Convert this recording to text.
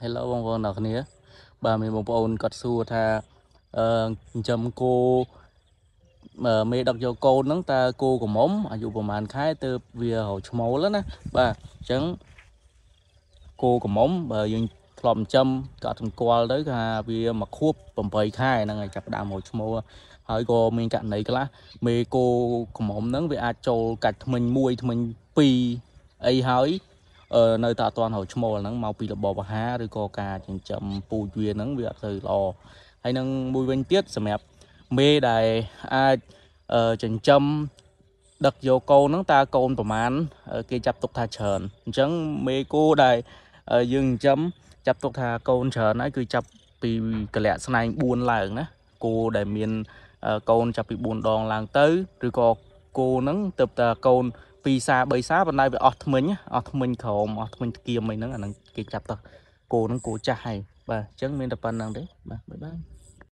Hello បងប្អូនអ្នកគ្នាបាទមានបងប្អូនគាត់សួរថាអឺចិញ្ចឹមគោមេដឹកយកកូនហ្នឹងតើគោកមុំអាយុប្រហែលខែទៅវារឈ្មោលណាបាទអញ្ចឹងគោកមុំបើយើងធ្លាប់ចិញ្ចឹមក៏អត់សម្គាល់ទៅថាវាមកខួប8ខែហ្នឹងហើយចាប់ដើមរឈ្មោហើយក៏មានករណីខ្លះមេគោកមុំហ្នឹងវាអាចចូលកាច់ថ្មិញ1ថ្មិញ2អីហើយនៅតែអត់ទាន់រកឈ្មោលហ្នឹងមកពីរបបអាហារឬក៏ការចិញ្ចឹមពូជវាហ្នឹងវាអត់ទៅល្អហើយនឹងមួយវិញទៀតសម្រាប់មេដែលអាចចិញ្ចឹមដឹកយកកូនហ្នឹងតើកូនប្រមាណគេចាប់ទុកថាច្រើនអញ្ចឹងមេគោដែលយើងចិញ្ចឹមចាប់ទុកថាកូនច្រើនហើយគឺចាប់ពីកលៈស្នែង4ឡើងណាគោដែលមានកូនចាប់ពី4ដងឡើងទៅឬក៏គោហ្នឹងទៅតែកូន2សា3សាបណ្ដៃវាអស់ធ្មេញអស់ធ្មេញក្រោមអស់ធ្មេញស្គៀមអីហ្នឹងអាហ្នឹងគេចាប់ទៅគោហ្នឹងគោចាស់ហើយបាទអញ្ចឹងមានតែប៉ុណ្្នឹងទេបាទបាយបាយ